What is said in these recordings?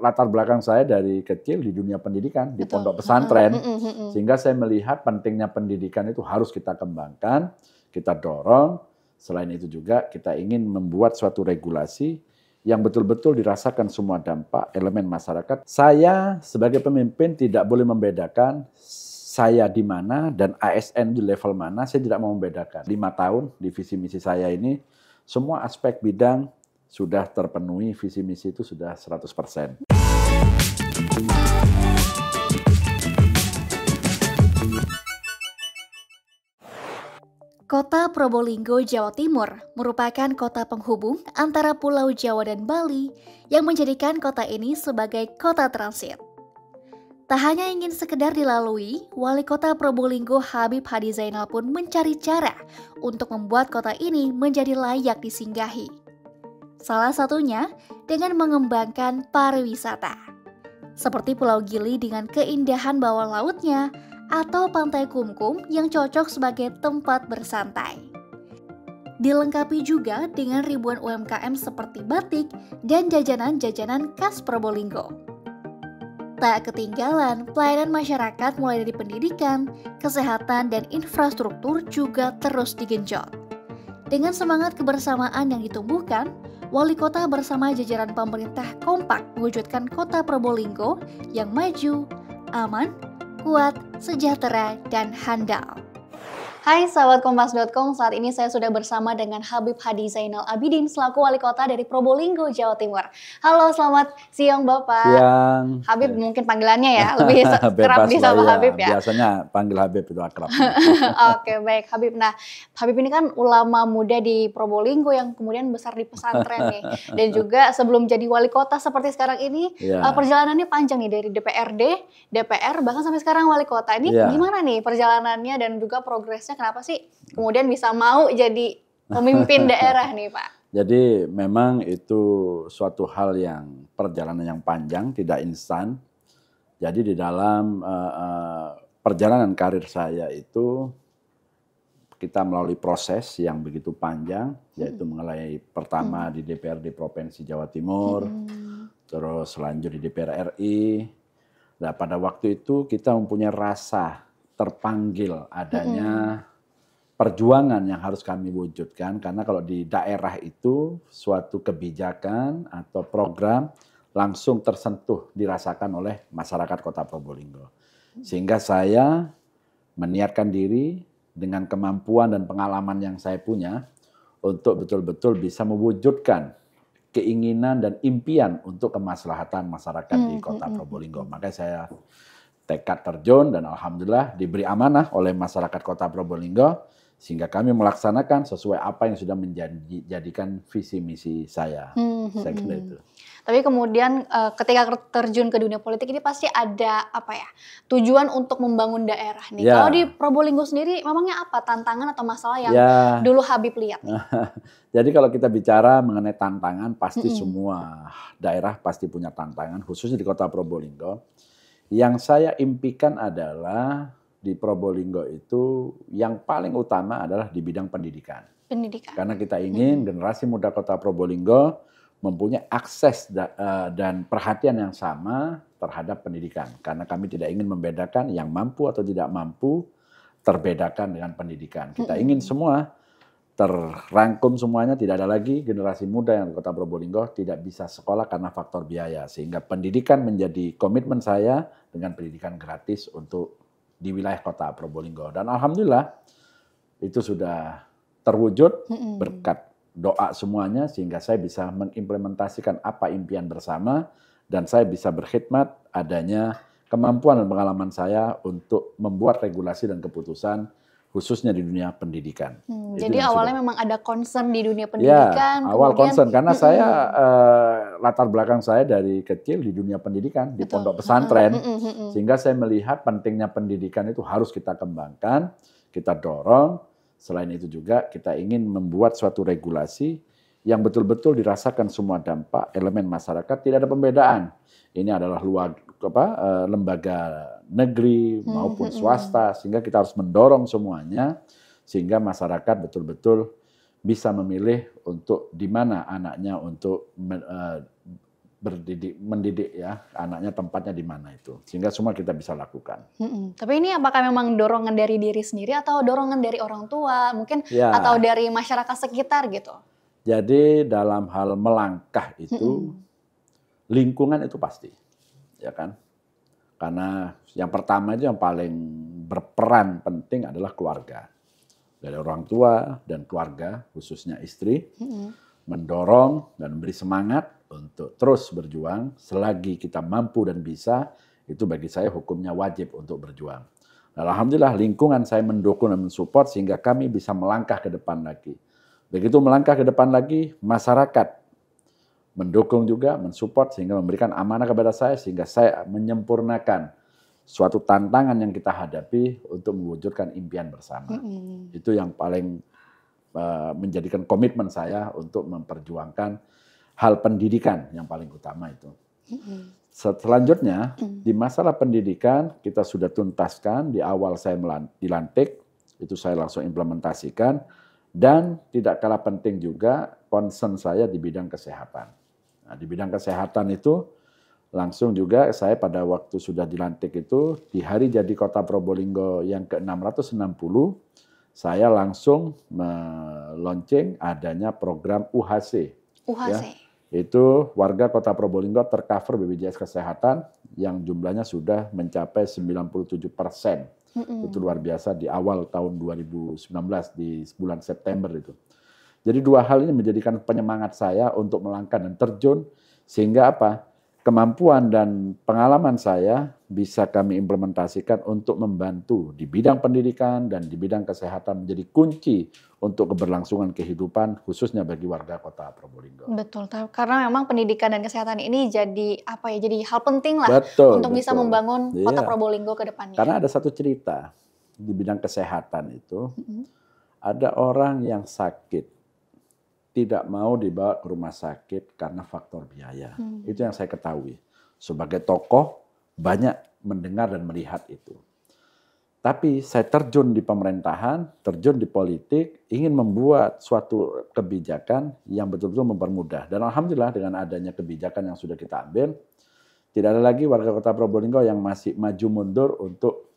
latar belakang saya dari kecil di dunia pendidikan Betul. di pondok pesantren sehingga saya melihat pentingnya pendidikan itu harus kita kembangkan, kita dorong. Selain itu juga kita ingin membuat suatu regulasi yang betul-betul dirasakan semua dampak elemen masyarakat. Saya sebagai pemimpin tidak boleh membedakan saya di mana dan ASN di level mana, saya tidak mau membedakan. Lima tahun di visi misi saya ini, semua aspek bidang sudah terpenuhi, visi misi itu sudah 100%. Kota Probolinggo, Jawa Timur merupakan kota penghubung antara Pulau Jawa dan Bali yang menjadikan kota ini sebagai kota transit. Tak hanya ingin sekedar dilalui, wali kota Probolinggo Habib Hadi Zainal pun mencari cara untuk membuat kota ini menjadi layak disinggahi. Salah satunya dengan mengembangkan pariwisata. Seperti Pulau Gili dengan keindahan bawah lautnya atau pantai kumkum yang cocok sebagai tempat bersantai. Dilengkapi juga dengan ribuan UMKM seperti batik dan jajanan-jajanan khas Probolinggo. Tak ketinggalan, pelayanan masyarakat mulai dari pendidikan, kesehatan, dan infrastruktur juga terus digenjot. Dengan semangat kebersamaan yang ditumbuhkan, wali kota bersama jajaran pemerintah kompak mewujudkan kota Probolinggo yang maju, aman, kuat, sejahtera, dan handal. Hai sahabat kompas.com, saat ini saya sudah bersama dengan Habib Hadi Zainal Abidin selaku wali kota dari Probolinggo, Jawa Timur. Halo, selamat siang Bapak. Siang. Habib ya. mungkin panggilannya ya, lebih kerap bisa sama iya. Habib ya. Biasanya panggil Habib itu akrab. Oke, baik Habib. Nah, Habib ini kan ulama muda di Probolinggo yang kemudian besar di pesantren nih. Dan juga sebelum jadi wali kota seperti sekarang ini, ya. perjalanannya panjang nih dari DPRD, DPR, bahkan sampai sekarang wali kota. Ini ya. gimana nih perjalanannya dan juga progresnya khususnya kenapa sih kemudian bisa mau jadi pemimpin daerah nih Pak? Jadi memang itu suatu hal yang perjalanan yang panjang, tidak instan. Jadi di dalam uh, uh, perjalanan karir saya itu kita melalui proses yang begitu panjang, hmm. yaitu hmm. mengenai pertama hmm. di DPRD Provinsi Jawa Timur, hmm. terus lanjut di DPR RI. Nah pada waktu itu kita mempunyai rasa terpanggil adanya hmm. perjuangan yang harus kami wujudkan karena kalau di daerah itu suatu kebijakan atau program langsung tersentuh dirasakan oleh masyarakat Kota Probolinggo. Sehingga saya meniatkan diri dengan kemampuan dan pengalaman yang saya punya untuk betul-betul bisa mewujudkan keinginan dan impian untuk kemaslahatan masyarakat hmm, di Kota Probolinggo. Makanya saya tekad terjun dan alhamdulillah diberi amanah oleh masyarakat Kota Probolinggo sehingga kami melaksanakan sesuai apa yang sudah menjadikan visi misi saya. Hmm, hmm, saya kira hmm. itu. Tapi kemudian eh, ketika terjun ke dunia politik ini pasti ada apa ya tujuan untuk membangun daerah nih. Ya. Kalau di Probolinggo sendiri memangnya apa tantangan atau masalah yang ya. dulu Habib lihat? Jadi kalau kita bicara mengenai tantangan pasti hmm. semua daerah pasti punya tantangan khususnya di Kota Probolinggo yang saya impikan adalah di Probolinggo itu yang paling utama adalah di bidang pendidikan. Pendidikan. Karena kita ingin hmm. generasi muda kota Probolinggo mempunyai akses da, eh, dan perhatian yang sama terhadap pendidikan. Karena kami tidak ingin membedakan yang mampu atau tidak mampu terbedakan dengan pendidikan. Kita hmm. ingin semua terrangkum semuanya, tidak ada lagi generasi muda yang di Kota Probolinggo tidak bisa sekolah karena faktor biaya. Sehingga pendidikan menjadi komitmen saya dengan pendidikan gratis untuk di wilayah Kota Probolinggo. Dan alhamdulillah itu sudah terwujud berkat doa semuanya sehingga saya bisa mengimplementasikan apa impian bersama dan saya bisa berkhidmat adanya kemampuan dan pengalaman saya untuk membuat regulasi dan keputusan khususnya di dunia pendidikan. Hmm, jadi awalnya sudah. memang ada concern di dunia ya, pendidikan. Ya, awal concern karena hmm, saya Eh, latar belakang saya dari kecil di dunia pendidikan betul. di pondok pesantren, hmm, hmm. sehingga saya melihat pentingnya pendidikan itu harus kita kembangkan, kita dorong. Selain itu juga kita ingin membuat suatu regulasi yang betul-betul dirasakan semua dampak elemen masyarakat tidak ada pembedaan. Ini adalah luar, apa eh, lembaga negeri hmm, maupun hmm, hmm. swasta sehingga kita harus mendorong semuanya sehingga masyarakat betul-betul bisa memilih untuk di mana anaknya untuk uh, berdidik mendidik ya anaknya tempatnya di mana itu sehingga semua kita bisa lakukan. Hmm, tapi ini apakah memang dorongan dari diri sendiri atau dorongan dari orang tua mungkin ya. atau dari masyarakat sekitar gitu? Jadi dalam hal melangkah itu hmm. lingkungan itu pasti ya kan? Karena yang pertama itu yang paling berperan penting adalah keluarga. Dari orang tua dan keluarga, khususnya istri, hmm mendorong dan memberi semangat untuk terus berjuang selagi kita mampu dan bisa. Itu bagi saya hukumnya wajib untuk berjuang. Nah, Alhamdulillah lingkungan saya mendukung dan mensupport sehingga kami bisa melangkah ke depan lagi. Begitu melangkah ke depan lagi, masyarakat mendukung juga, mensupport sehingga memberikan amanah kepada saya sehingga saya menyempurnakan suatu tantangan yang kita hadapi untuk mewujudkan impian bersama. Mm-hmm. Itu yang paling uh, menjadikan komitmen saya untuk memperjuangkan hal pendidikan yang paling utama itu. Mm-hmm. Selanjutnya mm-hmm. di masalah pendidikan kita sudah tuntaskan di awal saya dilantik itu saya langsung implementasikan dan tidak kalah penting juga concern saya di bidang kesehatan. Nah, di bidang kesehatan itu langsung juga saya pada waktu sudah dilantik itu di hari jadi kota Probolinggo yang ke-660 saya langsung meluncing adanya program UHC. UHC. Ya, itu warga kota Probolinggo tercover BPJS Kesehatan yang jumlahnya sudah mencapai 97 persen. Mm -hmm. Itu luar biasa di awal tahun 2019 di bulan September itu. Jadi dua hal ini menjadikan penyemangat saya untuk melangkah dan terjun sehingga apa? Kemampuan dan pengalaman saya bisa kami implementasikan untuk membantu di bidang pendidikan dan di bidang kesehatan menjadi kunci untuk keberlangsungan kehidupan khususnya bagi warga kota Probolinggo. Betul, karena memang pendidikan dan kesehatan ini jadi apa ya? Jadi hal penting lah betul, untuk betul. bisa membangun iya. kota Probolinggo ke depannya. Karena ada satu cerita di bidang kesehatan itu mm -hmm. ada orang yang sakit tidak mau dibawa ke rumah sakit karena faktor biaya. Hmm. Itu yang saya ketahui. Sebagai tokoh banyak mendengar dan melihat itu. Tapi saya terjun di pemerintahan, terjun di politik, ingin membuat suatu kebijakan yang betul-betul mempermudah. Dan alhamdulillah dengan adanya kebijakan yang sudah kita ambil, tidak ada lagi warga kota Probolinggo yang masih maju mundur untuk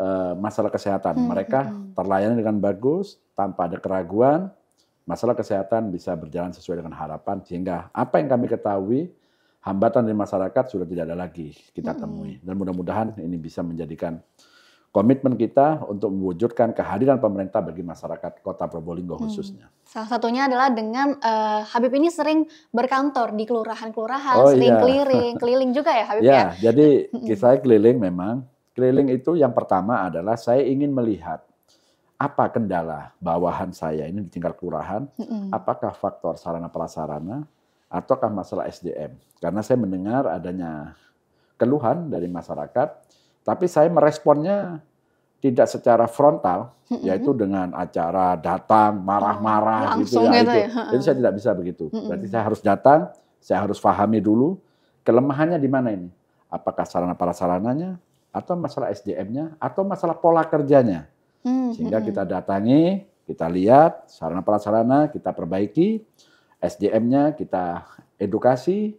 uh, masalah kesehatan. Hmm, Mereka hmm, hmm. terlayani dengan bagus, tanpa ada keraguan, masalah kesehatan bisa berjalan sesuai dengan harapan sehingga apa yang kami ketahui hambatan dari masyarakat sudah tidak ada lagi kita temui dan mudah-mudahan ini bisa menjadikan komitmen kita untuk mewujudkan kehadiran pemerintah bagi masyarakat Kota Probolinggo mm. khususnya. Salah satunya adalah dengan uh, Habib ini sering berkantor di kelurahan-kelurahan, oh, sering iya. keliling, keliling juga ya Habib ya. ya? Jadi saya keliling memang. Keliling itu yang pertama adalah saya ingin melihat apa kendala bawahan saya ini di tingkat kelurahan? Mm-hmm. Apakah faktor sarana prasarana ataukah masalah SDM? Karena saya mendengar adanya keluhan dari masyarakat, tapi saya meresponnya tidak secara frontal, mm-hmm. yaitu dengan acara datang marah-marah oh, gitu ya. Gitu itu, ya. saya tidak bisa begitu. Mm-hmm. Berarti saya harus datang, saya harus pahami dulu kelemahannya di mana ini. Apakah sarana prasarananya atau masalah SDM-nya atau masalah pola kerjanya? Hmm, Sehingga hmm, hmm. kita datangi, kita lihat sarana prasarana, kita perbaiki, SDM-nya kita edukasi,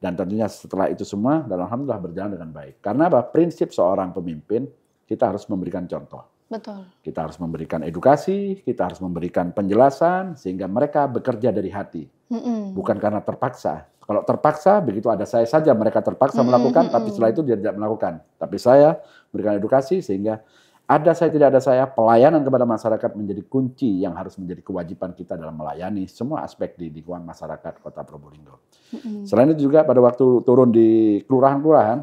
dan tentunya setelah itu semua, dan alhamdulillah berjalan dengan baik. Karena apa? Prinsip seorang pemimpin kita harus memberikan contoh. Betul. Kita harus memberikan edukasi, kita harus memberikan penjelasan sehingga mereka bekerja dari hati, mm mm bukan karena terpaksa. Kalau terpaksa, begitu ada saya saja mereka terpaksa mm mm melakukan, tapi hmm, setelah itu dia tidak melakukan. Tapi saya memberikan edukasi sehingga ada saya tidak ada saya, pelayanan kepada masyarakat menjadi kunci yang harus menjadi kewajiban kita dalam melayani semua aspek di lingkungan masyarakat Kota Probolinggo. Mm-hmm. Selain itu juga pada waktu turun di kelurahan-kelurahan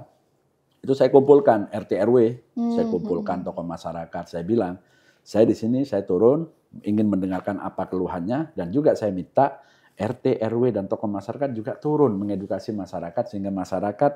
itu saya kumpulkan RT RW, mm-hmm. saya kumpulkan tokoh masyarakat, saya bilang, saya di sini saya turun ingin mendengarkan apa keluhannya dan juga saya minta RT RW dan tokoh masyarakat juga turun mengedukasi masyarakat sehingga masyarakat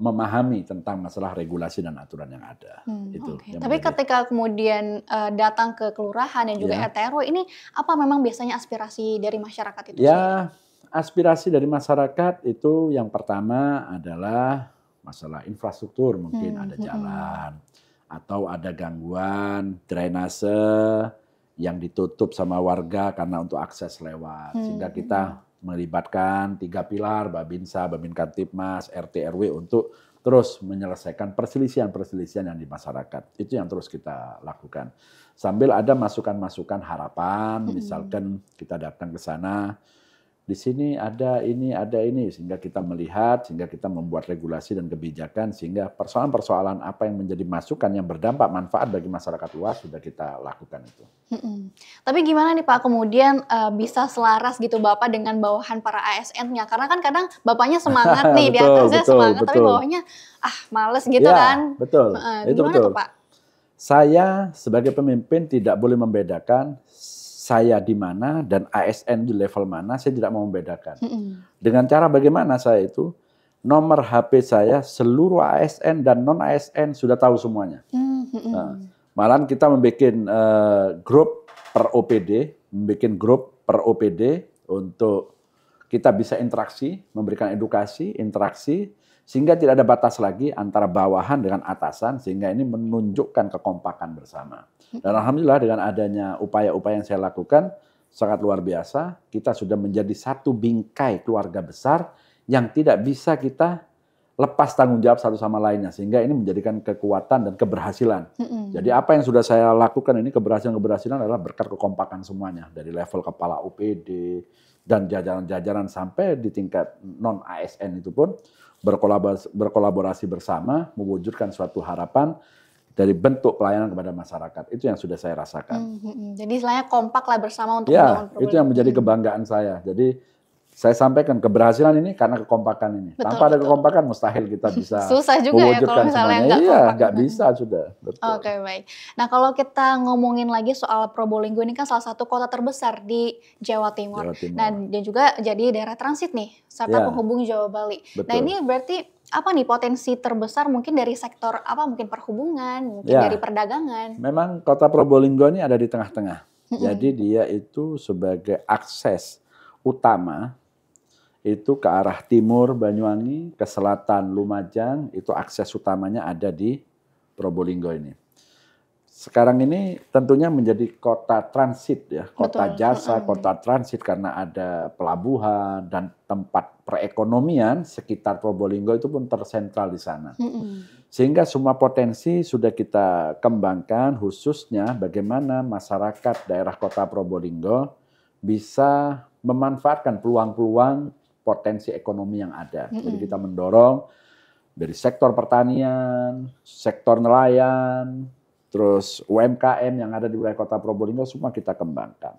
memahami tentang masalah regulasi dan aturan yang ada. Hmm, itu. Okay. Yang Tapi ketika kemudian uh, datang ke kelurahan dan juga ya. RTRW ini apa memang biasanya aspirasi dari masyarakat itu? Ya, sendiri? aspirasi dari masyarakat itu yang pertama adalah masalah infrastruktur mungkin hmm, ada hmm, hmm. jalan hmm. atau ada gangguan drainase yang ditutup sama warga karena untuk akses lewat hmm. sehingga hmm, kita melibatkan tiga pilar, Babinsa, Babin Kantipmas, RT RW untuk terus menyelesaikan perselisihan-perselisihan yang di masyarakat. Itu yang terus kita lakukan. Sambil ada masukan-masukan harapan, hmm. misalkan kita datang ke sana, di sini ada ini, ada ini, sehingga kita melihat, sehingga kita membuat regulasi dan kebijakan, sehingga persoalan-persoalan apa yang menjadi masukan yang berdampak manfaat bagi masyarakat luas sudah kita lakukan itu. Hmm, tapi gimana nih Pak kemudian uh, bisa selaras gitu Bapak dengan bawahan para ASN-nya? Karena kan kadang Bapaknya semangat nih, betul, di atasnya semangat, betul. tapi bawahnya ah males gitu ya, kan. Betul, uh, itu betul. Tuh, Pak? Saya sebagai pemimpin tidak boleh membedakan saya di mana dan ASN di level mana, saya tidak mau membedakan. Mm -hmm. Dengan cara bagaimana saya itu, nomor HP saya seluruh ASN dan non ASN sudah tahu semuanya. Mm -hmm. nah, malahan kita membuat uh, grup per OPD, membuat grup per OPD untuk kita bisa interaksi, memberikan edukasi, interaksi, sehingga tidak ada batas lagi antara bawahan dengan atasan, sehingga ini menunjukkan kekompakan bersama. Dan alhamdulillah dengan adanya upaya-upaya yang saya lakukan sangat luar biasa, kita sudah menjadi satu bingkai keluarga besar yang tidak bisa kita lepas tanggung jawab satu sama lainnya sehingga ini menjadikan kekuatan dan keberhasilan. Mm -hmm. Jadi apa yang sudah saya lakukan ini keberhasilan-keberhasilan adalah berkat kekompakan semuanya dari level kepala UPD dan jajaran-jajaran sampai di tingkat non ASN itu pun berkolaborasi bersama mewujudkan suatu harapan dari bentuk pelayanan kepada masyarakat. Itu yang sudah saya rasakan. Hmm, hmm, hmm. jadi istilahnya kompak lah bersama untuk ya, membangun itu yang menjadi kebanggaan saya. Jadi saya sampaikan keberhasilan ini karena kekompakan ini. Betul, Tanpa betul. ada kekompakan mustahil kita bisa susah juga ya kalau misalnya enggak Iya, nggak bisa sudah. Oke okay, baik. Nah kalau kita ngomongin lagi soal Probolinggo ini kan salah satu kota terbesar di Jawa Timur. Jawa Timur. Nah dan juga jadi daerah transit nih serta ya. penghubung Jawa Bali. Nah, betul. Nah ini berarti apa nih potensi terbesar mungkin dari sektor apa mungkin perhubungan, mungkin ya. dari perdagangan? Memang kota Probolinggo ini ada di tengah-tengah. Jadi dia itu sebagai akses utama itu ke arah timur Banyuwangi, ke selatan Lumajang, itu akses utamanya ada di Probolinggo ini sekarang ini tentunya menjadi kota transit ya, kota Betul. jasa, kota transit karena ada pelabuhan dan tempat perekonomian sekitar Probolinggo itu pun tersentral di sana. Sehingga semua potensi sudah kita kembangkan khususnya bagaimana masyarakat daerah kota Probolinggo bisa memanfaatkan peluang-peluang potensi ekonomi yang ada. Jadi kita mendorong dari sektor pertanian, sektor nelayan, terus UMKM yang ada di wilayah kota Probolinggo semua kita kembangkan.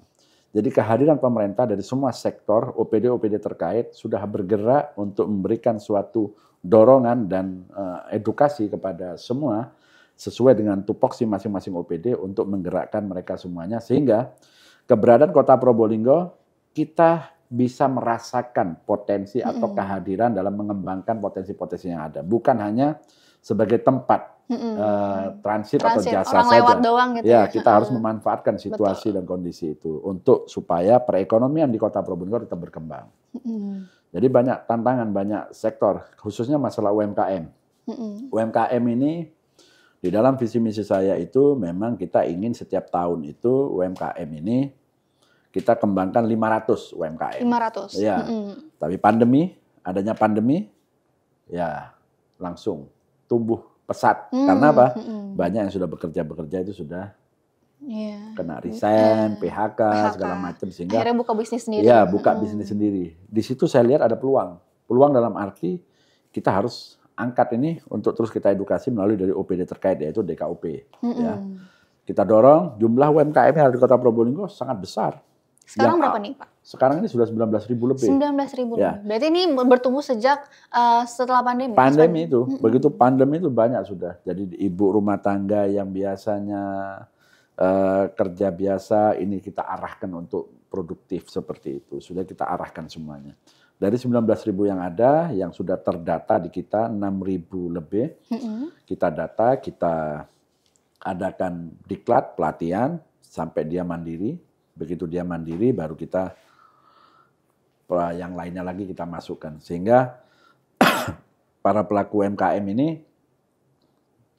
Jadi kehadiran pemerintah dari semua sektor OPD-OPD terkait sudah bergerak untuk memberikan suatu dorongan dan uh, edukasi kepada semua sesuai dengan tupoksi masing-masing OPD untuk menggerakkan mereka semuanya sehingga keberadaan kota Probolinggo kita bisa merasakan potensi atau kehadiran dalam mengembangkan potensi-potensi yang ada bukan hanya sebagai tempat Mm-hmm. transit, eh, transit atau jasa orang saja. lewat doang gitu ya, ya. kita harus memanfaatkan situasi Betul. dan kondisi itu untuk supaya perekonomian di Kota Probolinggo tetap berkembang. Mm-hmm. Jadi banyak tantangan, banyak sektor, khususnya masalah UMKM. Mm-hmm. UMKM ini di dalam visi misi saya itu memang kita ingin setiap tahun itu UMKM ini kita kembangkan 500 UMKM. 500. Ya. Mm-hmm. Tapi pandemi, adanya pandemi, ya langsung tumbuh pesat. Hmm, Karena apa? Hmm. Banyak yang sudah bekerja-bekerja itu sudah yeah. kena resign, yeah. PHK, PHK segala macam sehingga akhirnya buka bisnis sendiri. Iya, buka hmm. bisnis sendiri. Di situ saya lihat ada peluang. Peluang dalam arti kita harus angkat ini untuk terus kita edukasi melalui dari OPD terkait yaitu DKOP ya. hmm. ya. Kita dorong jumlah UMKM yang ada di Kota Probolinggo sangat besar. Sekarang berapa nih Pak? Sekarang ini sudah 19 ribu lebih. 19 ribu. Ya. Berarti ini bertumbuh sejak uh, setelah pandemi. Pandemi itu, -hmm. begitu pandemi itu banyak sudah. Jadi ibu rumah tangga yang biasanya uh, kerja biasa ini kita arahkan untuk produktif seperti itu. Sudah kita arahkan semuanya. Dari ribu yang ada, yang sudah terdata di kita ribu lebih. -hmm. Kita data, kita adakan diklat pelatihan sampai dia mandiri Begitu dia mandiri baru kita yang lainnya lagi kita masukkan. Sehingga para pelaku UMKM ini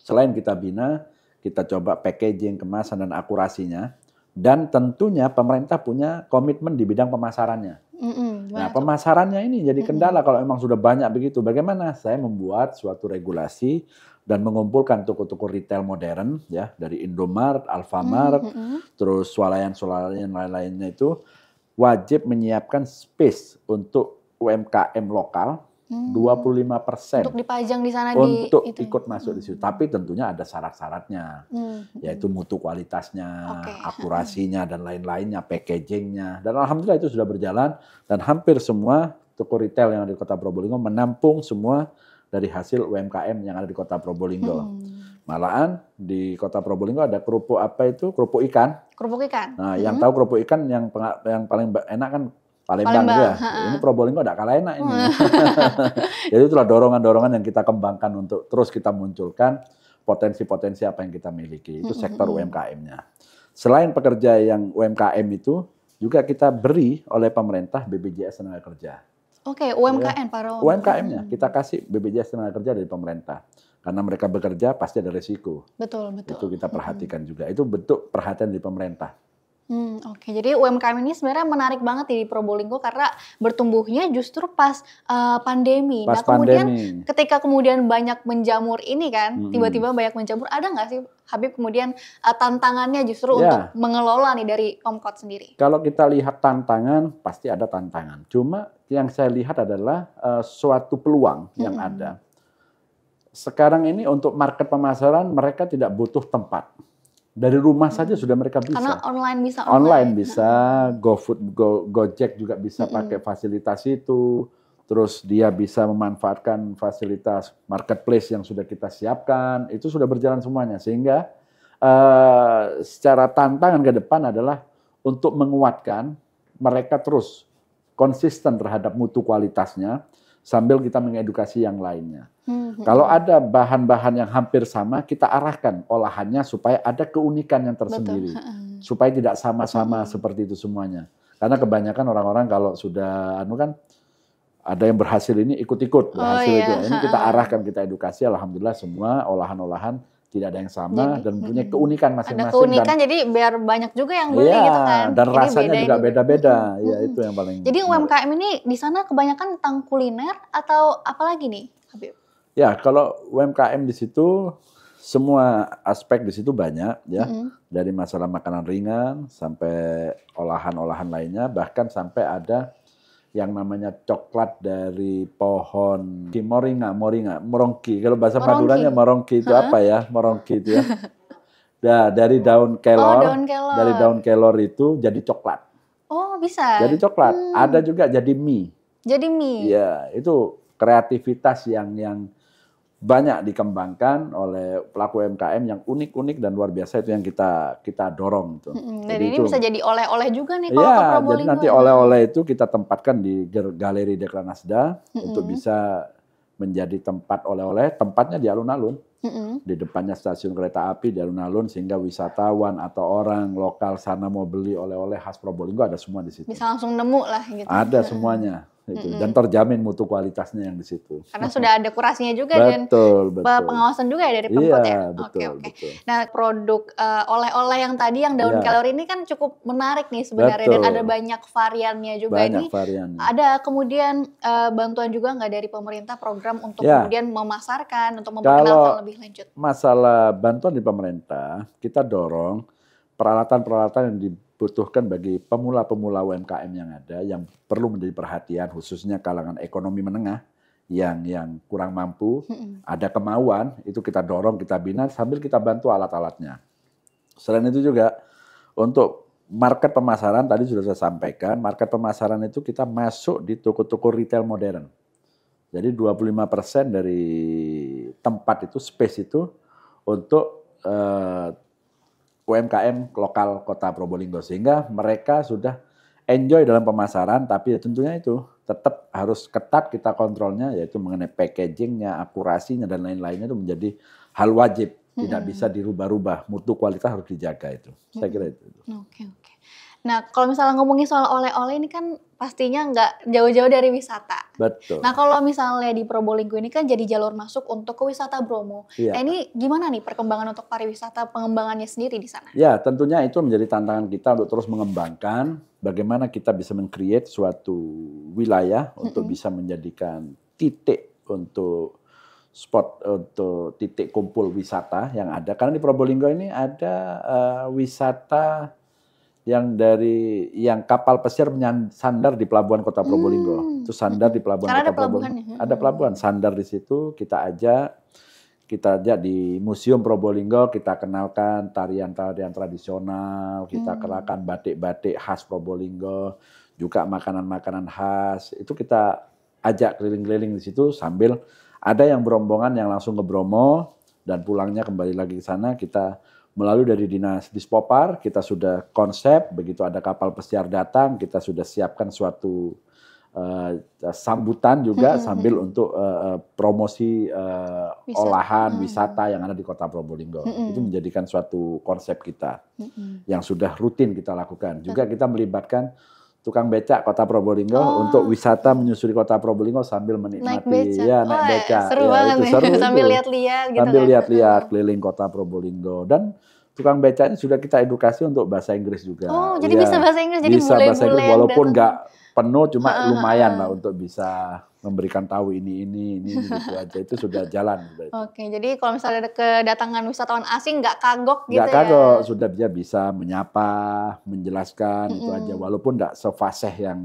selain kita bina, kita coba packaging, kemasan dan akurasinya dan tentunya pemerintah punya komitmen di bidang pemasarannya. mm -hmm, nah, pemasarannya ini jadi kendala mm -hmm. kalau emang sudah banyak begitu. Bagaimana saya membuat suatu regulasi dan mengumpulkan toko-toko retail modern ya dari Indomaret, Alfamart, mm -hmm. terus swalayan-swalayan lain-lainnya itu wajib menyiapkan space untuk UMKM lokal hmm. 25 persen untuk dipajang di sana untuk di, itu. Ya? ikut masuk hmm. di situ. Hmm. Tapi tentunya ada syarat-syaratnya, hmm. hmm. yaitu mutu kualitasnya, okay. akurasinya dan lain-lainnya, packagingnya. Dan alhamdulillah itu sudah berjalan dan hampir semua toko retail yang ada di Kota Probolinggo menampung semua dari hasil UMKM yang ada di Kota Probolinggo. Hmm. Malahan di Kota Probolinggo ada kerupuk apa itu? Kerupuk ikan. Kerupuk ikan. Nah, hmm. yang tahu kerupuk ikan yang yang paling enak kan Palembang, ya. Ini Probolinggo tidak kalah enak ini. Hmm. Jadi itulah dorongan-dorongan yang kita kembangkan untuk terus kita munculkan potensi-potensi apa yang kita miliki. Itu hmm. sektor UMKM-nya. Selain pekerja yang UMKM itu, juga kita beri oleh pemerintah BPJS Tenaga Kerja. Oke, okay, iya. UMKM para UMKM-nya hmm. kita kasih BPJS tenaga kerja dari pemerintah. Karena mereka bekerja pasti ada resiko. Betul, betul. Itu kita hmm. perhatikan hmm. juga. Itu bentuk perhatian dari pemerintah. Hmm, Oke, okay. jadi UMKM ini sebenarnya menarik banget di Probolinggo karena bertumbuhnya justru pas uh, pandemi. Pas nah, kemudian ketika kemudian banyak menjamur ini kan, tiba tiba-tiba banyak menjamur, ada nggak sih Habib kemudian uh, tantangannya justru ya. untuk mengelola nih dari Omkot sendiri? Kalau kita lihat tantangan, pasti ada tantangan. Cuma yang saya lihat adalah uh, suatu peluang hmm. yang ada. Sekarang ini untuk market pemasaran mereka tidak butuh tempat. Dari rumah hmm. saja sudah mereka bisa. Karena online bisa. Online, online hmm. bisa, GoFood, Go, Gojek juga bisa hmm. pakai fasilitas itu. Terus dia bisa memanfaatkan fasilitas marketplace yang sudah kita siapkan. Itu sudah berjalan semuanya sehingga uh, secara tantangan ke depan adalah untuk menguatkan mereka terus konsisten terhadap mutu kualitasnya sambil kita mengedukasi yang lainnya. Hmm. Kalau hmm. ada bahan-bahan yang hampir sama, kita arahkan olahannya supaya ada keunikan yang tersendiri, Betul. supaya tidak sama-sama hmm. seperti itu semuanya. Karena kebanyakan orang-orang kalau sudah anu kan ada yang berhasil ini ikut-ikut oh, berhasil oh, iya. itu. Ini kita arahkan, kita edukasi. Alhamdulillah semua olahan-olahan tidak ada yang sama jadi, dan punya keunikan masing-masing. Ada keunikan dan, jadi biar banyak juga yang beli iya, gitu kan. Dan jadi rasanya beda juga gitu. beda-beda, hmm. ya itu yang paling. Jadi UMKM ini di sana kebanyakan tentang kuliner atau apa lagi nih, Habib? Ya kalau UMKM di situ semua aspek di situ banyak ya, hmm. dari masalah makanan ringan sampai olahan-olahan lainnya, bahkan sampai ada yang namanya coklat dari pohon moringa, moringa, morongki. Kalau bahasa morongki. Maduranya morongki itu huh? apa ya? Morongki itu ya. Nah, dari daun oh, kelor, oh, daun kelor, dari daun kelor itu jadi coklat. Oh, bisa. Jadi coklat. Hmm. Ada juga jadi mie. Jadi mie. Iya, itu kreativitas yang yang banyak dikembangkan oleh pelaku UMKM yang unik-unik dan luar biasa itu yang kita kita dorong tuh. Hmm, dan jadi ini itu, bisa jadi oleh-oleh juga nih kalau ya, ke jadi nanti ya. oleh-oleh itu kita tempatkan di galeri Dekranasda hmm. untuk bisa menjadi tempat oleh-oleh, tempatnya di alun-alun. Mm-hmm. Di depannya stasiun kereta api di alun-alun sehingga wisatawan atau orang lokal sana mau beli oleh-oleh khas Probolinggo ada semua di situ. Bisa langsung nemu lah gitu. Ada semuanya itu mm -hmm. dan terjamin mutu kualitasnya yang di situ. Karena sudah ada kurasinya juga betul, dan betul. pengawasan juga ya dari Pemkot iya, ya. Betul, oke oke. Betul. Nah produk eh, oleh-oleh uh, yang tadi yang daun yeah. kalori ini kan cukup menarik nih sebenarnya betul. dan ada banyak variannya juga banyak ini. Variannya. Ada kemudian uh, bantuan juga nggak dari pemerintah program untuk yeah. kemudian memasarkan untuk memperkenalkan lebih lanjut. Masalah bantuan di pemerintah kita dorong peralatan-peralatan yang di butuhkan bagi pemula-pemula UMKM yang ada yang perlu menjadi perhatian khususnya kalangan ekonomi menengah yang yang kurang mampu, ada kemauan itu kita dorong, kita bina sambil kita bantu alat-alatnya. Selain itu juga untuk market pemasaran tadi sudah saya sampaikan, market pemasaran itu kita masuk di toko-toko retail modern. Jadi 25% dari tempat itu space itu untuk eh, UMKM lokal kota Probolinggo sehingga mereka sudah enjoy dalam pemasaran tapi ya tentunya itu tetap harus ketat kita kontrolnya yaitu mengenai packagingnya, akurasinya dan lain-lainnya itu menjadi hal wajib tidak hmm. bisa dirubah-rubah mutu kualitas harus dijaga itu saya hmm. kira itu. Okay. Nah, kalau misalnya ngomongin soal oleh-oleh ini kan pastinya nggak jauh-jauh dari wisata. Betul. Nah, kalau misalnya di Probolinggo ini kan jadi jalur masuk untuk ke wisata Bromo. Ya. Nah, ini gimana nih perkembangan untuk pariwisata, pengembangannya sendiri di sana? Ya, tentunya itu menjadi tantangan kita untuk terus mengembangkan bagaimana kita bisa mengcreate suatu wilayah untuk mm -hmm. bisa menjadikan titik untuk spot untuk titik kumpul wisata yang ada. Karena di Probolinggo ini ada uh, wisata yang dari yang kapal pesiar sandar di pelabuhan Kota Probolinggo. Hmm. Itu sandar di pelabuhan Karena Kota Probolinggo. Ya? Ada pelabuhan sandar di situ, kita ajak kita ajak di Museum Probolinggo, kita kenalkan tarian-tarian tradisional, kita hmm. kenalkan batik-batik khas Probolinggo, juga makanan-makanan khas. Itu kita ajak keliling-keliling di situ sambil ada yang berombongan yang langsung ke Bromo dan pulangnya kembali lagi ke sana kita melalui dari dinas dispopar kita sudah konsep begitu ada kapal pesiar datang kita sudah siapkan suatu uh, sambutan juga hmm, sambil hmm. untuk uh, promosi uh, wisata. olahan hmm. wisata yang ada di kota Probolinggo hmm. itu menjadikan suatu konsep kita hmm. yang sudah rutin kita lakukan juga kita melibatkan tukang becak Kota Probolinggo oh. untuk wisata menyusuri Kota Probolinggo sambil menikmati naik beca. ya naik oh, iya, becak. Seru ya, itu, seru sambil lihat-lihat gitu. Sambil ya. lihat-lihat kan? keliling Kota Probolinggo dan tukang becaknya sudah kita edukasi untuk bahasa Inggris juga. Oh, jadi ya, bisa bahasa Inggris jadi bisa bahasa Inggris walaupun nggak penuh cuma lumayan lah untuk bisa memberikan tahu ini ini ini ini gitu aja itu sudah jalan. gitu. Oke, jadi kalau misalnya ada kedatangan wisatawan asing nggak kagok gitu gak ya? kagok, sudah dia bisa menyapa, menjelaskan mm -hmm. itu aja walaupun nggak sefaseh yang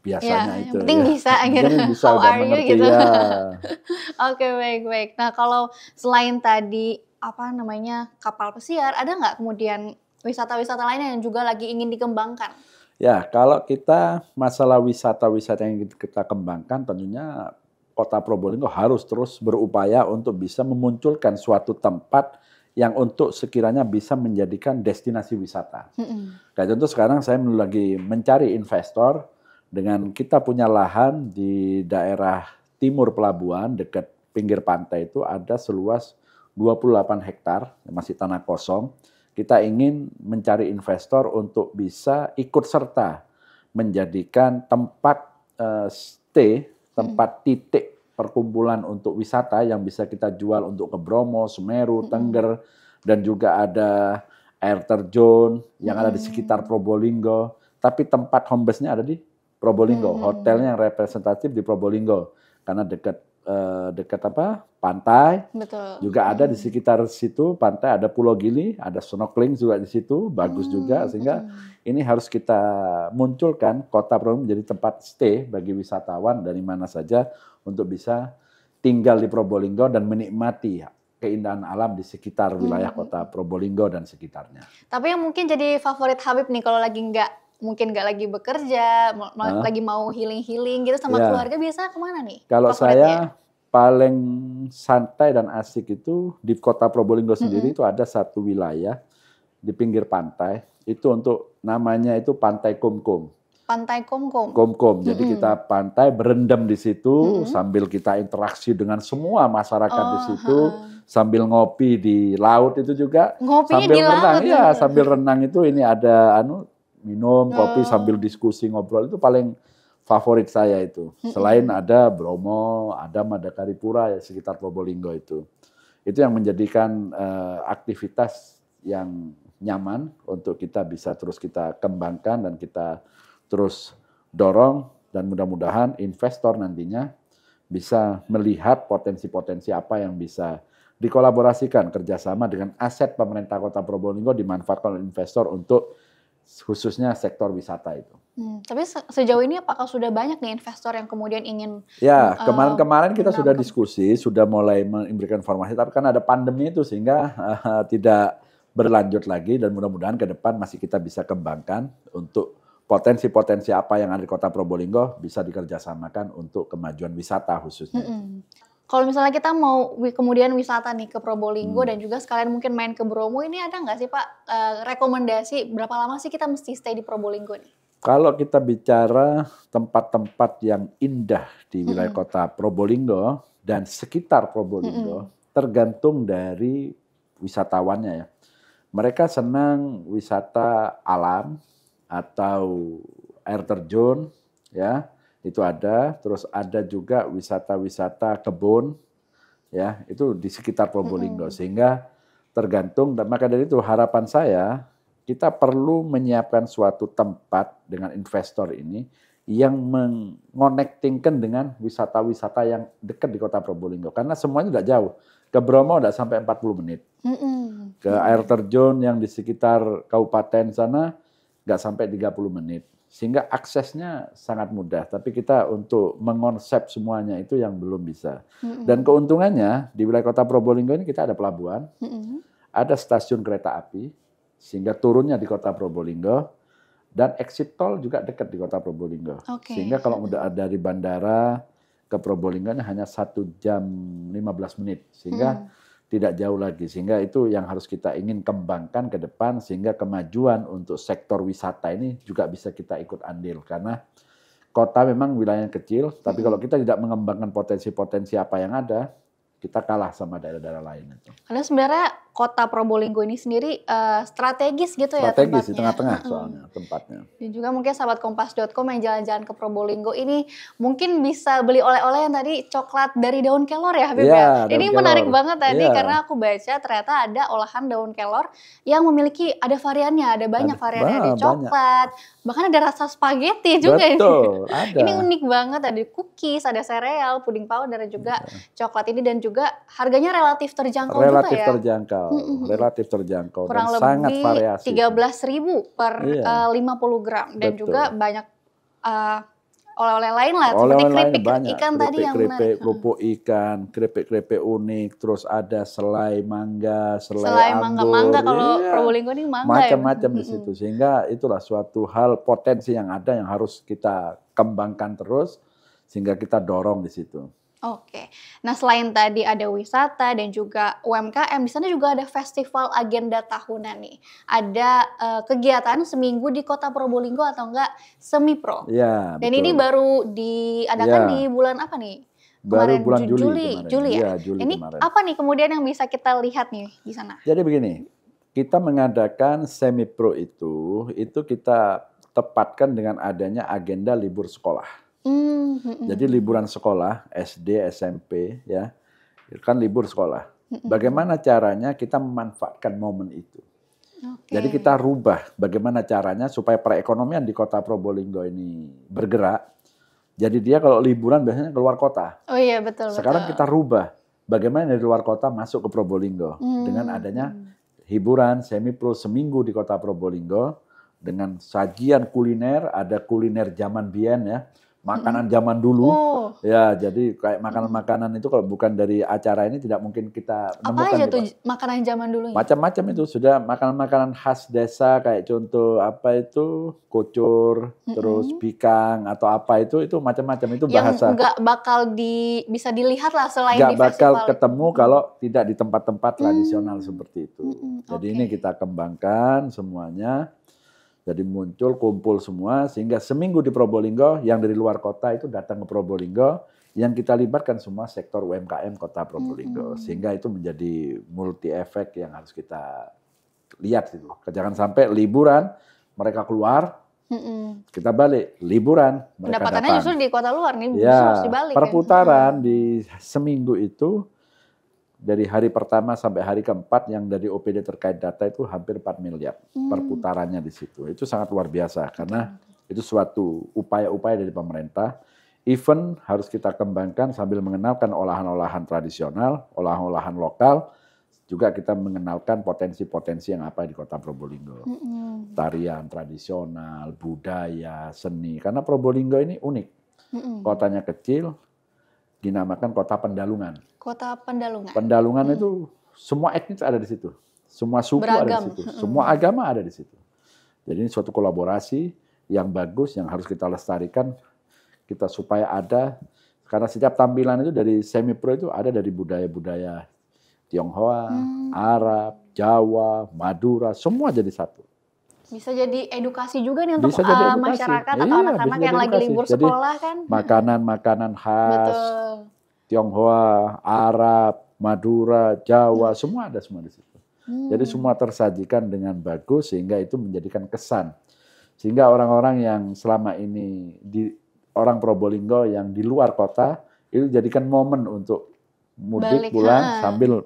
biasanya ya, itu. Yang penting ya. bisa gitu. bisa How are you gitu. Ya. Oke, baik baik. Nah, kalau selain tadi apa namanya kapal pesiar, ada nggak kemudian wisata-wisata lain yang juga lagi ingin dikembangkan? Ya, kalau kita masalah wisata-wisata yang kita kembangkan tentunya Kota Probolinggo harus terus berupaya untuk bisa memunculkan suatu tempat yang untuk sekiranya bisa menjadikan destinasi wisata. Mm -hmm. Kayak contoh sekarang saya lagi mencari investor dengan kita punya lahan di daerah timur pelabuhan dekat pinggir pantai itu ada seluas 28 hektar masih tanah kosong kita ingin mencari investor untuk bisa ikut serta menjadikan tempat uh, stay, tempat hmm. titik perkumpulan untuk wisata yang bisa kita jual untuk ke Bromo, Semeru, hmm. Tengger, dan juga ada air terjun yang ada di sekitar hmm. Probolinggo. Tapi tempat homebase-nya ada di Probolinggo, hotelnya yang representatif di Probolinggo karena dekat Eh, dekat apa pantai. Betul. Juga ada di sekitar situ pantai ada Pulau Gili, ada snorkeling juga di situ, bagus hmm. juga hmm, sehingga hmm. ini harus kita munculkan kota Probolinggo menjadi tempat stay bagi wisatawan dari mana saja untuk bisa tinggal di Probolinggo dan menikmati keindahan alam di sekitar wilayah hmm. kota Probolinggo dan sekitarnya. Tapi yang mungkin jadi favorit Habib nih kalau lagi nggak mungkin gak lagi bekerja, ma ah. lagi mau healing-healing gitu sama ya. keluarga biasa kemana nih? Kalau saya paling santai dan asik itu di kota Probolinggo sendiri itu ada satu wilayah di pinggir pantai itu untuk namanya itu Pantai Kumkum. Pantai Komkom. Komkom. Jadi -hmm. kita pantai berendam di situ -hmm. sambil kita interaksi dengan semua masyarakat oh, di situ ha. sambil ngopi di laut itu juga. Ngopinya sambil di renang. laut. Iya, sambil renang itu ini ada anu minum oh. kopi sambil diskusi ngobrol itu paling favorit saya itu. Selain ada Bromo, ada Madakaripura ya sekitar Probolinggo itu. Itu yang menjadikan uh, aktivitas yang nyaman untuk kita bisa terus kita kembangkan dan kita terus dorong dan mudah-mudahan investor nantinya bisa melihat potensi-potensi apa yang bisa dikolaborasikan kerjasama dengan aset pemerintah kota Probolinggo dimanfaatkan oleh investor untuk khususnya sektor wisata itu. Hmm, tapi sejauh ini apakah sudah banyak nih investor yang kemudian ingin Ya, eh, kemarin-kemarin uh, kita sudah diskusi, sudah mulai memberikan informasi tapi kan ada pandemi itu sehingga uh, tidak berlanjut lagi dan mudah-mudahan ke depan masih kita bisa kembangkan untuk potensi-potensi apa yang ada di Kota Probolinggo bisa dikerjasamakan untuk kemajuan wisata khususnya. -hmm. hmm kalau misalnya kita mau kemudian wisata nih ke Probolinggo hmm. dan juga sekalian mungkin main ke Bromo ini ada nggak sih Pak uh, rekomendasi berapa lama sih kita mesti stay di Probolinggo nih? Kalau kita bicara tempat-tempat yang indah di wilayah hmm. kota Probolinggo dan sekitar Probolinggo hmm. tergantung dari wisatawannya ya. Mereka senang wisata alam atau air terjun ya itu ada terus ada juga wisata-wisata kebun ya itu di sekitar Probolinggo mm -hmm. sehingga tergantung dan maka dari itu harapan saya kita perlu menyiapkan suatu tempat dengan investor ini yang mengonektingkan dengan wisata-wisata yang dekat di kota Probolinggo karena semuanya tidak jauh ke Bromo tidak sampai 40 menit mm -hmm. ke air terjun yang di sekitar kabupaten sana nggak sampai 30 menit sehingga aksesnya sangat mudah. Tapi kita untuk mengonsep semuanya itu yang belum bisa. Mm -hmm. Dan keuntungannya di wilayah kota Probolinggo ini kita ada pelabuhan, mm -hmm. ada stasiun kereta api, sehingga turunnya di kota Probolinggo dan exit tol juga dekat di kota Probolinggo. Okay. Sehingga kalau udah dari bandara ke Probolinggo ini hanya satu jam 15 menit, sehingga mm tidak jauh lagi sehingga itu yang harus kita ingin kembangkan ke depan sehingga kemajuan untuk sektor wisata ini juga bisa kita ikut andil karena kota memang wilayahnya kecil tapi kalau kita tidak mengembangkan potensi-potensi apa yang ada kita kalah sama daerah-daerah lain itu. Karena sebenarnya kota Probolinggo ini sendiri uh, strategis gitu strategis ya strategis di tengah-tengah soalnya hmm. tempatnya dan juga mungkin sahabat kompas.com yang jalan-jalan ke Probolinggo ini mungkin bisa beli oleh-oleh yang tadi coklat dari daun kelor ya Habib iya, ya, ya. ini kelor. menarik banget tadi ya. karena aku baca ternyata ada olahan daun kelor yang memiliki ada variannya ada banyak ada, variannya bah, ada coklat banyak. bahkan ada rasa spaghetti juga Betul, ini ada. ini unik banget ada cookies ada sereal puding powder juga ya. coklat ini dan juga harganya relatif terjangkau relatif juga ya terjangkau relatif terjangkau Kurang dan lebih sangat variasi. 13 ribu per iya. Eh, uh, 50 gram dan Betul. juga banyak uh, oleh-oleh lain lah oleh seperti keripik ikan tadi yang keripik hmm. kerupuk ikan keripik keripik unik terus ada selai mangga selai, selai mangga mangga kalau iya. Probolinggo ini mangga ya, macam-macam ya? di situ sehingga itulah suatu hal potensi yang ada yang harus kita kembangkan terus sehingga kita dorong di situ. Oke. Nah, selain tadi ada wisata dan juga UMKM, di sana juga ada festival agenda tahunan nih. Ada uh, kegiatan seminggu di Kota Probolinggo atau enggak semi pro. Iya. Dan betul. ini baru diadakan ya. di bulan apa nih? Baru kemarin, bulan Juli. Juli, kemarin. Juli ya. ya Juli ini kemarin. apa nih kemudian yang bisa kita lihat nih di sana? Jadi begini, kita mengadakan semi pro itu, itu kita tepatkan dengan adanya agenda libur sekolah. Hmm, hmm, hmm. Jadi liburan sekolah SD, SMP ya. Kan libur sekolah. Bagaimana caranya kita memanfaatkan momen itu? Okay. Jadi kita rubah bagaimana caranya supaya perekonomian di kota Probolinggo ini bergerak. Jadi dia kalau liburan biasanya keluar kota. Oh iya betul. Sekarang betul. kita rubah bagaimana dari luar kota masuk ke Probolinggo hmm. dengan adanya hiburan semi pro seminggu di kota Probolinggo dengan sajian kuliner ada kuliner zaman Bian ya makanan zaman dulu. Oh. Ya, jadi kayak makanan-makanan itu kalau bukan dari acara ini tidak mungkin kita nemukan. Apa aja gitu, tuh makanan zaman dulu? Macam-macam itu sudah makanan-makanan khas desa kayak contoh apa itu kocor, mm -mm. terus pikang atau apa itu itu macam-macam itu bahasa. Yang nggak bakal di bisa dilihat lah selain gak di bakal ketemu kalau tidak di tempat-tempat mm tradisional seperti itu. Mm-hmm. Jadi okay. ini kita kembangkan semuanya jadi muncul kumpul semua sehingga seminggu di Probolinggo yang dari luar kota itu datang ke Probolinggo yang kita libatkan semua sektor UMKM Kota Probolinggo hmm. sehingga itu menjadi multi efek yang harus kita lihat itu. Jangan sampai liburan mereka keluar mm -hmm. Kita balik liburan. Mereka Pendapatannya datang. justru di kota luar nih, ya, harus dibalik. Kan? Perputaran ya. di seminggu itu dari hari pertama sampai hari keempat yang dari OPD terkait data itu hampir 4 miliar hmm. perputarannya di situ. Itu sangat luar biasa karena itu suatu upaya-upaya dari pemerintah. Event harus kita kembangkan sambil mengenalkan olahan-olahan tradisional, olahan-olahan lokal, juga kita mengenalkan potensi-potensi yang apa di Kota Probolinggo. -hmm. Tarian tradisional, budaya, seni. Karena Probolinggo ini unik. -hmm. Kotanya kecil, dinamakan kota pendalungan. Kota Pendalungan. Pendalungan hmm. itu semua etnis ada di situ, semua suku Beragam. ada di situ, hmm. semua hmm. agama ada di situ. Jadi ini suatu kolaborasi yang bagus yang harus kita lestarikan kita supaya ada karena setiap tampilan itu dari semi pro itu ada dari budaya-budaya Tionghoa, hmm. Arab, Jawa, Madura, semua jadi satu. Bisa jadi edukasi juga nih untuk jadi eh, masyarakat atau iya, anak-anak yang lagi libur sekolah kan. Makanan-makanan khas Betul. Tionghoa, Arab, Madura, Jawa, hmm. semua ada semua di situ. Hmm. Jadi semua tersajikan dengan bagus sehingga itu menjadikan kesan. Sehingga orang-orang yang selama ini di orang Probolinggo yang di luar kota itu jadikan momen untuk mudik Balik, pulang ha. sambil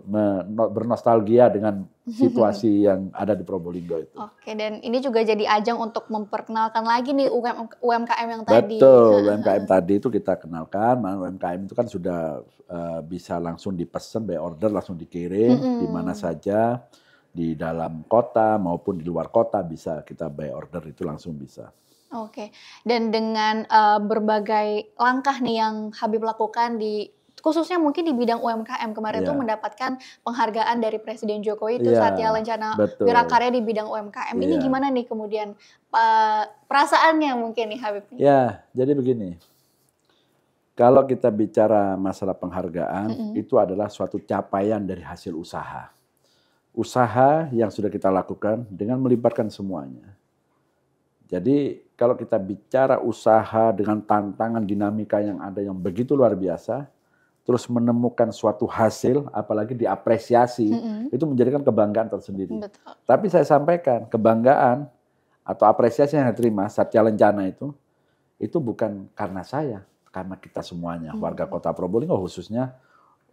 bernostalgia dengan situasi yang ada di Probolinggo itu. Oke, dan ini juga jadi ajang untuk memperkenalkan lagi nih UMKM yang tadi. Betul, UMKM tadi itu kita kenalkan. Nah, UMKM itu kan sudah uh, bisa langsung dipesan, by order langsung dikirim -hmm. di mana saja di dalam kota maupun di luar kota bisa kita by order itu langsung bisa. Oke, dan dengan uh, berbagai langkah nih yang Habib lakukan di khususnya mungkin di bidang UMKM kemarin yeah. tuh iya. mendapatkan penghargaan dari Presiden Jokowi itu yeah. Satya Lencana Wirakarya di bidang UMKM. Yeah. Ini iya. gimana nih kemudian eh, perasaannya mungkin nih Habib? Ya, yeah, jadi begini. Kalau kita bicara masalah penghargaan, mm -hmm. itu adalah suatu capaian dari hasil usaha. Usaha yang sudah kita lakukan dengan melibatkan semuanya. Jadi kalau kita bicara usaha dengan tantangan dinamika yang ada yang begitu luar biasa, terus menemukan suatu hasil, apalagi diapresiasi, mm -hmm. itu menjadikan kebanggaan tersendiri. Betul. Tapi saya sampaikan, kebanggaan atau apresiasi yang saya terima saat Lencana itu, itu bukan karena saya, karena kita semuanya, mm -hmm. warga kota Probolinggo khususnya,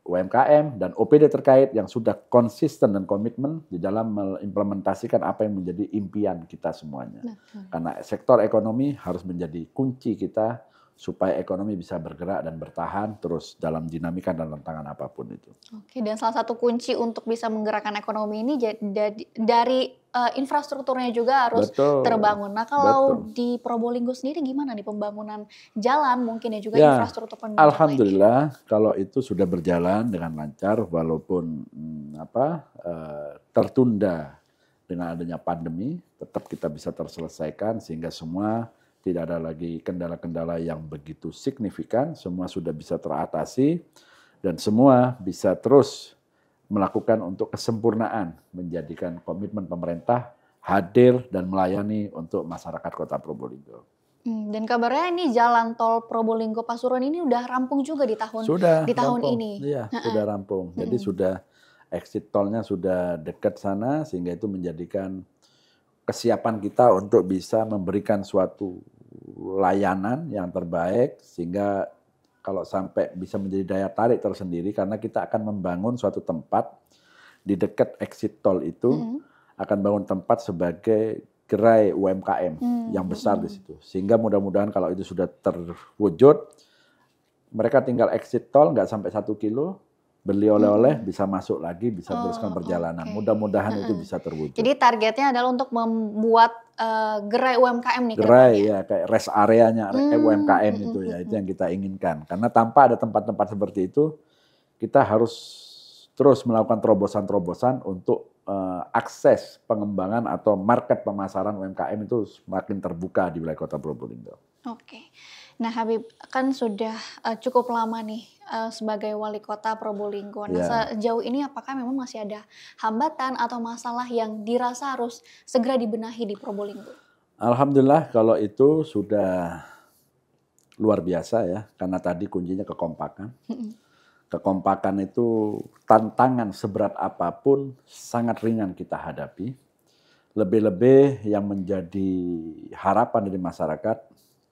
UMKM dan OPD terkait yang sudah konsisten dan komitmen di dalam mengimplementasikan apa yang menjadi impian kita semuanya. Betul. Karena sektor ekonomi harus menjadi kunci kita supaya ekonomi bisa bergerak dan bertahan terus dalam dinamika dan tantangan apapun itu. Oke, dan salah satu kunci untuk bisa menggerakkan ekonomi ini dari uh, infrastrukturnya juga harus Betul. terbangun. Nah, kalau Betul. di Probolinggo sendiri gimana nih pembangunan jalan mungkin ya juga ya, infrastruktur pembangunan. Alhamdulillah kalau itu sudah berjalan dengan lancar walaupun hmm, apa uh, tertunda dengan adanya pandemi, tetap kita bisa terselesaikan sehingga semua tidak ada lagi kendala-kendala yang begitu signifikan, semua sudah bisa teratasi dan semua bisa terus melakukan untuk kesempurnaan menjadikan komitmen pemerintah hadir dan melayani untuk masyarakat Kota Probolinggo. Hmm, dan kabarnya ini jalan tol Probolinggo Pasuruan ini udah rampung juga di tahun sudah, di tahun rampung. ini. Iya, sudah rampung. Jadi hmm. sudah exit tolnya sudah dekat sana sehingga itu menjadikan kesiapan kita untuk bisa memberikan suatu layanan yang terbaik sehingga kalau sampai bisa menjadi daya tarik tersendiri karena kita akan membangun suatu tempat di dekat exit tol itu mm. akan bangun tempat sebagai gerai UMKM mm. yang besar mm. di hmm. situ sehingga mudah-mudahan kalau itu sudah terwujud mereka tinggal exit tol nggak sampai satu kilo beli oleh-oleh bisa masuk lagi bisa oh, teruskan perjalanan. Okay. Mudah-mudahan hmm. itu bisa terwujud. Jadi targetnya adalah untuk membuat uh, gerai UMKM nih. Gerai ya kayak rest areanya eh, hmm. UMKM hmm, itu ya hmm, itu hmm. yang kita inginkan. Karena tanpa ada tempat-tempat seperti itu kita harus terus melakukan terobosan-terobosan untuk uh, akses pengembangan atau market pemasaran UMKM itu semakin terbuka di wilayah Kota Probolinggo. Oke. Okay. Nah Habib kan sudah uh, cukup lama nih uh, sebagai wali kota Probolinggo. Nah yeah. sejauh ini apakah memang masih ada hambatan atau masalah yang dirasa harus segera dibenahi di Probolinggo? Alhamdulillah kalau itu sudah luar biasa ya karena tadi kuncinya kekompakan. Kekompakan itu tantangan seberat apapun sangat ringan kita hadapi. Lebih-lebih yang menjadi harapan dari masyarakat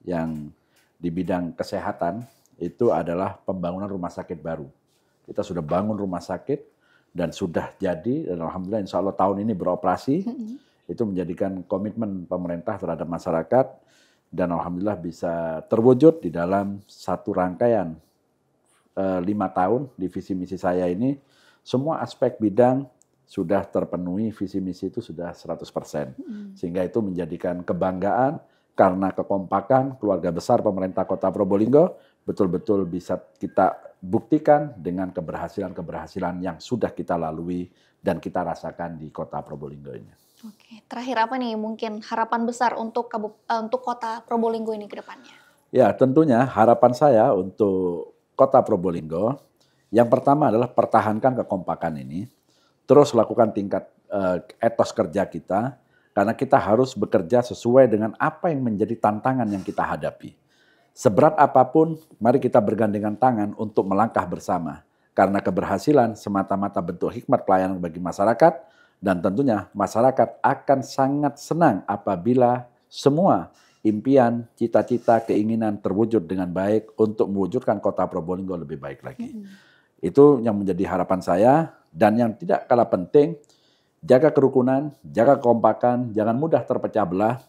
yang di bidang kesehatan itu adalah pembangunan rumah sakit baru. Kita sudah bangun rumah sakit dan sudah jadi dan alhamdulillah insya Allah tahun ini beroperasi. Mm-hmm. Itu menjadikan komitmen pemerintah terhadap masyarakat dan alhamdulillah bisa terwujud di dalam satu rangkaian eh, lima tahun di visi misi saya ini semua aspek bidang sudah terpenuhi visi misi itu sudah 100%. Mm. Mm-hmm. Sehingga itu menjadikan kebanggaan karena kekompakan keluarga besar pemerintah Kota Probolinggo betul-betul bisa kita buktikan dengan keberhasilan-keberhasilan yang sudah kita lalui dan kita rasakan di Kota Probolinggo ini. Oke, terakhir apa nih mungkin harapan besar untuk eh, untuk Kota Probolinggo ini ke depannya? Ya, tentunya harapan saya untuk Kota Probolinggo yang pertama adalah pertahankan kekompakan ini, terus lakukan tingkat eh, etos kerja kita, karena kita harus bekerja sesuai dengan apa yang menjadi tantangan yang kita hadapi. Seberat apapun, mari kita bergandengan tangan untuk melangkah bersama. Karena keberhasilan semata-mata bentuk hikmat pelayanan bagi masyarakat, dan tentunya masyarakat akan sangat senang apabila semua impian, cita-cita, keinginan terwujud dengan baik untuk mewujudkan kota Probolinggo lebih baik lagi. Mm -hmm. Itu yang menjadi harapan saya dan yang tidak kalah penting Jaga kerukunan, jaga kompakan, jangan mudah terpecah belah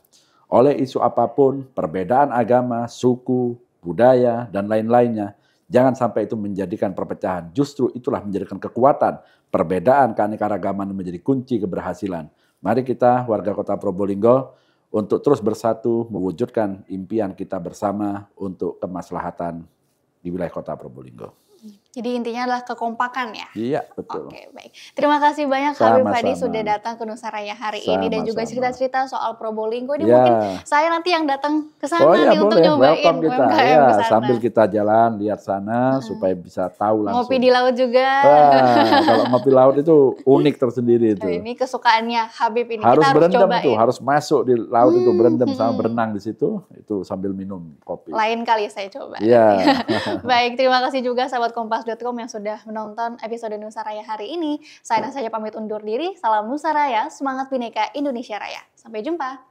oleh isu apapun, perbedaan agama, suku, budaya, dan lain-lainnya. Jangan sampai itu menjadikan perpecahan. Justru itulah menjadikan kekuatan. Perbedaan keanekaragaman menjadi kunci keberhasilan. Mari kita warga kota Probolinggo untuk terus bersatu mewujudkan impian kita bersama untuk kemaslahatan di wilayah kota Probolinggo. Jadi intinya adalah kekompakan ya. Iya, betul. Oke, baik. Terima kasih banyak sama, Habib Fadli sudah datang ke Nusa Raya hari sama, ini dan juga cerita-cerita soal Probolinggo ini ya. mungkin saya nanti yang datang ke sana oh, ya, untuk nyobain Welcome kita. UMKM ya, sambil kita jalan lihat sana hmm. supaya bisa tahu langsung. Ngopi di laut juga. Wah, kalau ngopi laut itu unik tersendiri itu. Nah, ini kesukaannya Habib ini harus kita harus berendam cobain. tuh, harus masuk di laut hmm. itu berendam sama berenang di situ itu sambil minum kopi. Lain kali saya coba. Iya. baik, terima kasih juga sahabat Kompas kompas.com yang sudah menonton episode Nusa Raya hari ini. Saya saja pamit undur diri. Salam Nusa Raya, semangat Bhinneka Indonesia Raya. Sampai jumpa.